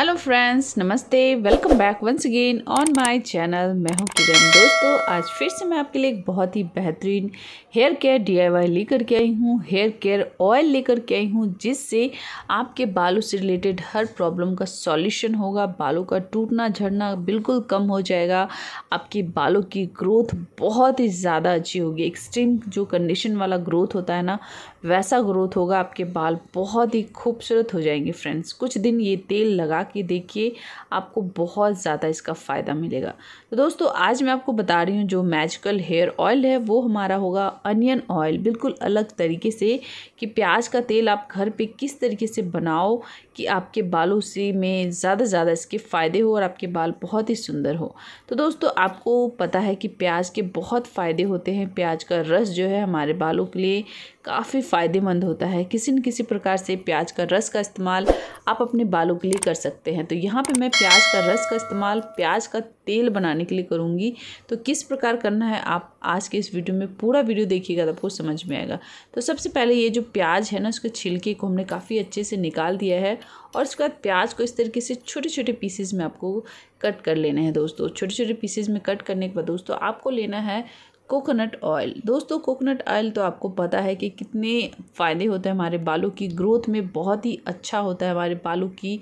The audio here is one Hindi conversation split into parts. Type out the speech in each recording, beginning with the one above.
हेलो फ्रेंड्स नमस्ते welcome back once again on my channel मैं हूं किरण दोस्तों आज फिर से मैं आपके लिए एक बहुत ही बेहतरीन हेयर केयर डीआईवाई लेकर के आई हूं हेयर केयर ऑयल लेकर के आई हूं जिससे आपके बालों से रिलेटेड हर प्रॉब्लम का सॉल्यूशन होगा बालों का टूटना झड़ना बिल्कुल कम हो जाएगा आपके बालों की ग्रोथ बहुत ही ज़्यादा अच्छी होगी एक्सट्रीम जो कंडीशन वाला ग्रोथ होता है ना वैसा ग्रोथ होगा आपके बाल बहुत ही खूबसूरत हो जाएंगे फ्रेंड्स कुछ दिन ये तेल लगा आप देखिए आपको बहुत ज़्यादा इसका फ़ायदा मिलेगा तो दोस्तों आज मैं आपको बता रही हूँ जो मैजिकल हेयर ऑयल है वो हमारा होगा अनियन ऑयल बिल्कुल अलग तरीके से कि प्याज का तेल आप घर पे किस तरीके से बनाओ कि आपके बालों से में ज़्यादा से ज़्यादा इसके फ़ायदे हो और आपके बाल बहुत ही सुंदर हो तो दोस्तों आपको पता है कि प्याज के बहुत फ़ायदे होते हैं प्याज का रस जो है हमारे बालों के लिए काफ़ी फ़ायदेमंद होता है किसी न किसी प्रकार से प्याज का रस का इस्तेमाल आप अपने बालों के लिए कर सकते सकते हैं तो यहाँ पे मैं प्याज का रस का इस्तेमाल प्याज का तेल बनाने के लिए करूँगी तो किस प्रकार करना है आप आज के इस वीडियो में पूरा वीडियो देखिएगा तो आपको समझ में आएगा तो सबसे पहले ये जो प्याज है ना उसके छिलके को हमने काफ़ी अच्छे से निकाल दिया है और उसके बाद प्याज को इस तरीके से छोटे छोटे पीसेज में आपको कट कर लेने हैं दोस्तों छोटे छोटे पीसेज में कट करने के बाद दोस्तों आपको लेना है कोकोनट ऑयल दोस्तों कोकोनट ऑयल तो आपको पता है कि कितने फ़ायदे होते हैं हमारे बालों की ग्रोथ में बहुत ही अच्छा होता है हमारे बालों की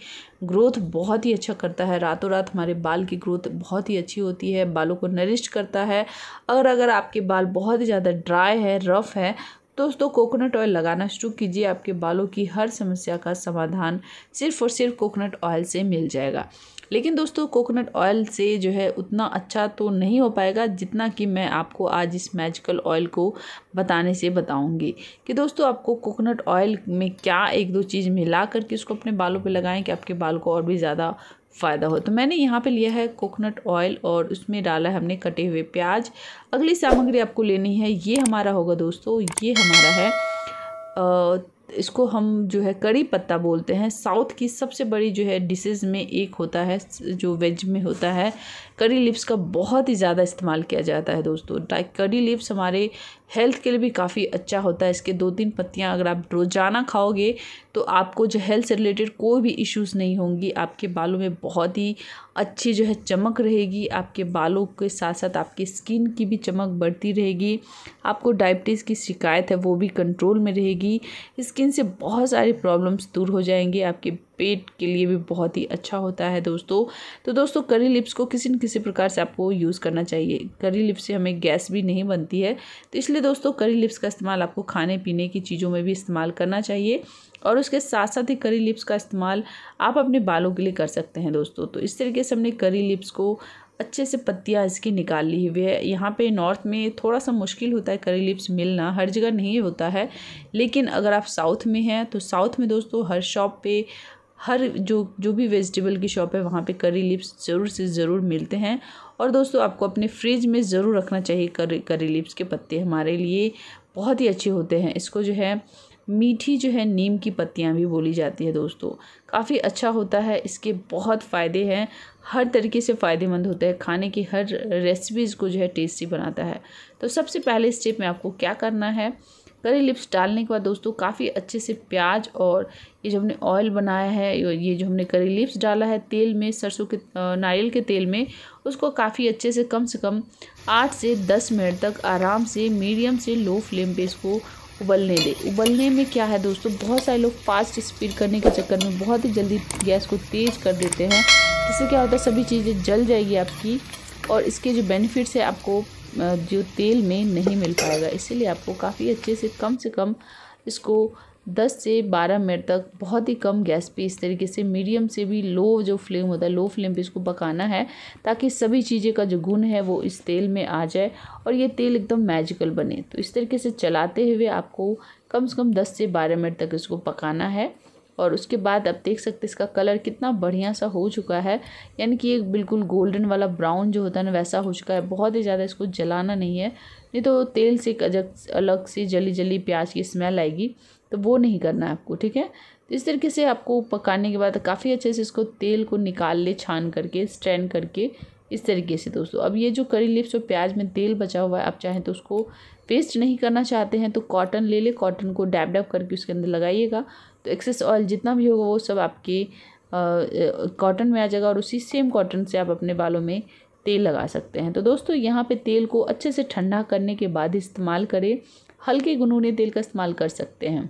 ग्रोथ बहुत ही अच्छा करता है रातों रात हमारे बाल की ग्रोथ बहुत ही अच्छी होती है बालों को नरिश करता है और अगर आपके बाल बहुत ही ज़्यादा ड्राई है रफ़ है दोस्तों कोकोनट ऑयल लगाना शुरू कीजिए आपके बालों की हर समस्या का समाधान सिर्फ और सिर्फ कोकोनट ऑयल से मिल जाएगा लेकिन दोस्तों कोकोनट ऑयल से जो है उतना अच्छा तो नहीं हो पाएगा जितना कि मैं आपको आज इस मैजिकल ऑयल को बताने से बताऊंगी कि दोस्तों आपको कोकोनट ऑयल में क्या एक दो चीज़ मिला करके उसको अपने बालों पे लगाएं कि आपके बाल को और भी ज़्यादा फ़ायदा हो तो मैंने यहाँ पे लिया है कोकोनट ऑयल और उसमें डाला है हमने कटे हुए प्याज अगली सामग्री आपको लेनी है ये हमारा होगा दोस्तों ये हमारा है आ, इसको हम जो है कड़ी पत्ता बोलते हैं साउथ की सबसे बड़ी जो है डिशेज़ में एक होता है जो वेज में होता है करी लिप्स का बहुत ही ज़्यादा इस्तेमाल किया जाता है दोस्तों करी लिप्स हमारे हेल्थ के लिए भी काफ़ी अच्छा होता है इसके दो तीन पत्तियाँ अगर आप रोज़ाना खाओगे तो आपको जो हेल्थ से रिलेटेड कोई भी इश्यूज़ नहीं होंगी आपके बालों में बहुत ही अच्छी जो है चमक रहेगी आपके बालों के साथ साथ आपकी स्किन की भी चमक बढ़ती रहेगी आपको डायबिटीज़ की शिकायत है वो भी कंट्रोल में रहेगी स्किन से बहुत सारी प्रॉब्लम्स दूर हो जाएंगे आपके पेट के लिए भी बहुत ही अच्छा होता है दोस्तों तो दोस्तों करी लिप्स को किसी न किसी प्रकार से आपको यूज़ करना चाहिए करी लिप्स से हमें गैस भी नहीं बनती है तो इसलिए इसलिए दोस्तों करी लिप्स का इस्तेमाल आपको खाने पीने की चीज़ों में भी इस्तेमाल करना चाहिए और उसके साथ साथ ही करी लिप्स का इस्तेमाल आप अपने बालों के लिए कर सकते हैं दोस्तों तो इस तरीके से हमने करी लिप्स को अच्छे से पत्तियाँ इसकी निकाल ली हुई है यहाँ पे नॉर्थ में थोड़ा सा मुश्किल होता है करी लिप्स मिलना हर जगह नहीं होता है लेकिन अगर आप साउथ में हैं तो साउथ में दोस्तों हर शॉप पे हर जो जो भी वेजिटेबल की शॉप है वहाँ पे करी लिप्स ज़रूर से ज़रूर मिलते हैं और दोस्तों आपको अपने फ्रिज में ज़रूर रखना चाहिए करी करी लिप्स के पत्ते हमारे लिए बहुत ही अच्छे होते हैं इसको जो है मीठी जो है नीम की पत्तियाँ भी बोली जाती है दोस्तों काफ़ी अच्छा होता है इसके बहुत फ़ायदे हैं हर तरीके से फ़ायदेमंद होता है खाने की हर रेसिपीज़ को जो है टेस्टी बनाता है तो सबसे पहले स्टेप में आपको क्या करना है करी लिप्स डालने के बाद दोस्तों काफ़ी अच्छे से प्याज और ये जो हमने ऑयल बनाया है ये जो हमने करी लिप्स डाला है तेल में सरसों के नारियल के तेल में उसको काफ़ी अच्छे से कम से कम आठ से दस मिनट तक आराम से मीडियम से लो फ्लेम पे इसको उबलने दे उबलने में क्या है दोस्तों बहुत सारे लोग फास्ट स्पीड करने के चक्कर में बहुत ही जल्दी गैस को तेज़ कर देते हैं जिससे क्या होता है सभी चीज़ें जल जाएगी आपकी और इसके जो बेनिफिट्स है आपको जो तेल में नहीं मिल पाएगा इसीलिए आपको काफ़ी अच्छे से कम से कम इसको 10 से 12 मिनट तक बहुत ही कम गैस पे इस तरीके से मीडियम से भी लो जो फ्लेम होता है लो फ्लेम पे इसको पकाना है ताकि सभी चीज़ें का जो गुण है वो इस तेल में आ जाए और ये तेल एकदम मैजिकल बने तो इस तरीके से चलाते हुए आपको कम से कम 10 से 12 मिनट तक इसको पकाना है और उसके बाद आप देख सकते इसका कलर कितना बढ़िया सा हो चुका है यानी कि ये बिल्कुल गोल्डन वाला ब्राउन जो होता है ना वैसा हो चुका है बहुत ही ज़्यादा इसको जलाना नहीं है नहीं तो तेल से एक अलग अलग सी जली जली प्याज की स्मेल आएगी तो वो नहीं करना है आपको ठीक है तो इस तरीके से आपको पकाने के बाद काफ़ी अच्छे से इसको तेल को निकाल ले छान करके स्ट्रैंड करके इस तरीके से दोस्तों अब ये जो करी लिप्स और प्याज में तेल बचा हुआ है आप चाहें तो उसको पेस्ट नहीं करना चाहते हैं तो कॉटन ले ले कॉटन को डैब डैब करके उसके अंदर लगाइएगा तो एक्सेस ऑयल जितना भी होगा वो सब आपके कॉटन में आ जाएगा और उसी सेम कॉटन से आप अपने बालों में तेल लगा सकते हैं तो दोस्तों यहाँ पे तेल को अच्छे से ठंडा करने के बाद इस्तेमाल करें हल्के गुनगुने तेल का इस्तेमाल कर सकते हैं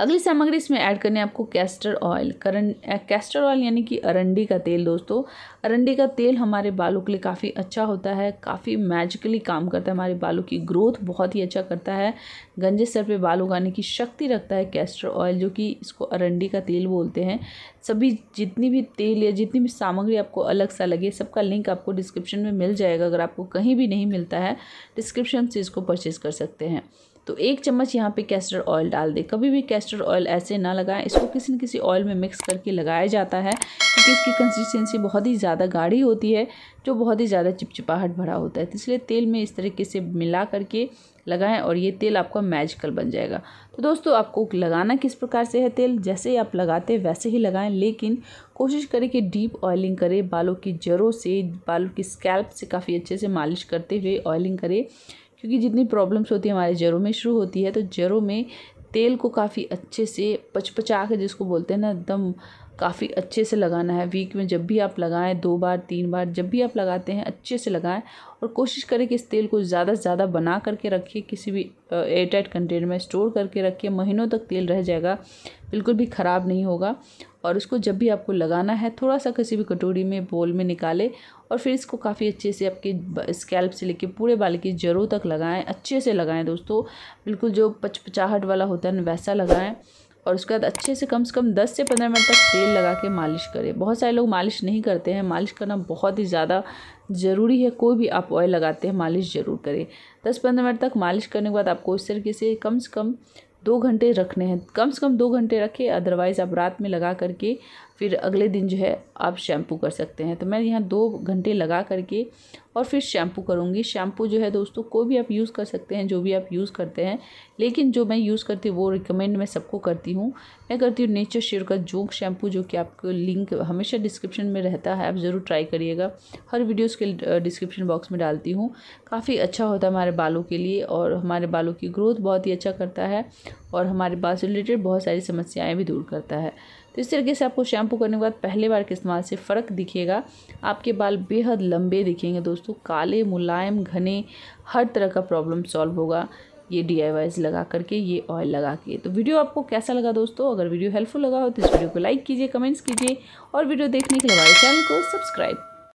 अगली सामग्री इसमें ऐड करनी है आपको कैस्टर ऑयल करन कैस्टर ऑयल यानी कि अरंडी का तेल दोस्तों अरंडी का तेल हमारे बालों के लिए काफ़ी अच्छा होता है काफ़ी मैजिकली काम करता है हमारे बालों की ग्रोथ बहुत ही अच्छा करता है गंजे सर पे बाल उगाने की शक्ति रखता है कैस्टर ऑयल जो कि इसको अरंडी का तेल बोलते हैं सभी जितनी भी तेल या जितनी भी सामग्री आपको अलग सा लगे सबका लिंक आपको डिस्क्रिप्शन में मिल जाएगा अगर आपको कहीं भी नहीं मिलता है डिस्क्रिप्शन से इसको परचेज़ कर सकते हैं तो एक चम्मच यहाँ पे कैस्टर ऑयल डाल दे कभी भी कैस्टर ऑयल ऐसे ना लगाएं इसको किसी न किसी ऑयल में मिक्स करके लगाया जाता है क्योंकि इसकी कंसिस्टेंसी बहुत ही ज़्यादा गाढ़ी होती है जो बहुत ही ज़्यादा चिपचिपाहट भरा होता है तो इसलिए तेल में इस तरीके से मिला करके लगाएं और ये तेल आपका मैजिकल बन जाएगा तो दोस्तों आपको लगाना किस प्रकार से है तेल जैसे ही आप लगाते वैसे ही लगाएं लेकिन कोशिश करें कि डीप ऑयलिंग करें बालों की जड़ों से बालों की स्कैल्प से काफ़ी अच्छे से मालिश करते हुए ऑयलिंग करें क्योंकि जितनी प्रॉब्लम्स होती है हमारे जड़ों में शुरू होती है तो जड़ों में तेल को काफ़ी अच्छे से पचपचा के जिसको बोलते हैं ना एकदम काफ़ी अच्छे से लगाना है वीक में जब भी आप लगाएं दो बार तीन बार जब भी आप लगाते हैं अच्छे से लगाएं और कोशिश करें कि इस तेल को ज़्यादा से ज़्यादा बना करके रखिए किसी भी एयरटाइट कंटेनर में स्टोर करके रखिए महीनों तक तेल रह जाएगा बिल्कुल भी ख़राब नहीं होगा और उसको जब भी आपको लगाना है थोड़ा सा किसी भी कटोरी में बोल में निकाले और फिर इसको काफ़ी अच्छे से आपके स्कैल्प से लेके पूरे बाल की जड़ों तक लगाएं अच्छे से लगाएं दोस्तों बिल्कुल जो पचपचाहट वाला होता है ना वैसा लगाएं और उसके बाद अच्छे से कम से कम 10 से 15 मिनट तक तेल लगा के मालिश करें बहुत सारे लोग मालिश नहीं करते हैं मालिश करना बहुत ही ज़्यादा ज़रूरी है कोई भी आप ऑयल लगाते हैं मालिश ज़रूर करें 10 पंद्रह मिनट तक मालिश करने के बाद आपको इस तरीके से कम से कम दो घंटे रखने हैं कम से कम दो घंटे रखें अदरवाइज़ आप रात में लगा करके फिर अगले दिन जो है आप शैम्पू कर सकते हैं तो मैं यहाँ दो घंटे लगा करके और फिर शैम्पू करूँगी शैम्पू जो है दोस्तों कोई भी आप यूज़ कर सकते हैं जो भी आप यूज़ करते हैं लेकिन जो मैं यूज़ करती हूँ वो रिकमेंड मैं सबको करती हूँ मैं करती हूँ नेचर श्योर का जोक शैम्पू जो कि आपको लिंक हमेशा डिस्क्रिप्शन में रहता है आप ज़रूर ट्राई करिएगा हर वीडियोज़ के डिस्क्रिप्शन बॉक्स में डालती हूँ काफ़ी अच्छा होता है हमारे बालों के लिए और हमारे बालों की ग्रोथ बहुत ही अच्छा करता है और हमारे बाल से रिलेटेड बहुत सारी समस्याएँ भी दूर करता है तो इस तरीके से आपको शैम्पू करने के बाद पहले बार के इस्तेमाल से फ़र्क दिखेगा आपके बाल बेहद लंबे दिखेंगे दोस्तों काले मुलायम घने हर तरह का प्रॉब्लम सॉल्व होगा ये डी लगा करके ये ऑयल लगा के तो वीडियो आपको कैसा लगा दोस्तों अगर वीडियो हेल्पफुल लगा हो तो इस वीडियो को लाइक कीजिए कमेंट्स कीजिए और वीडियो देखने के लिए हमारे चैनल को सब्सक्राइब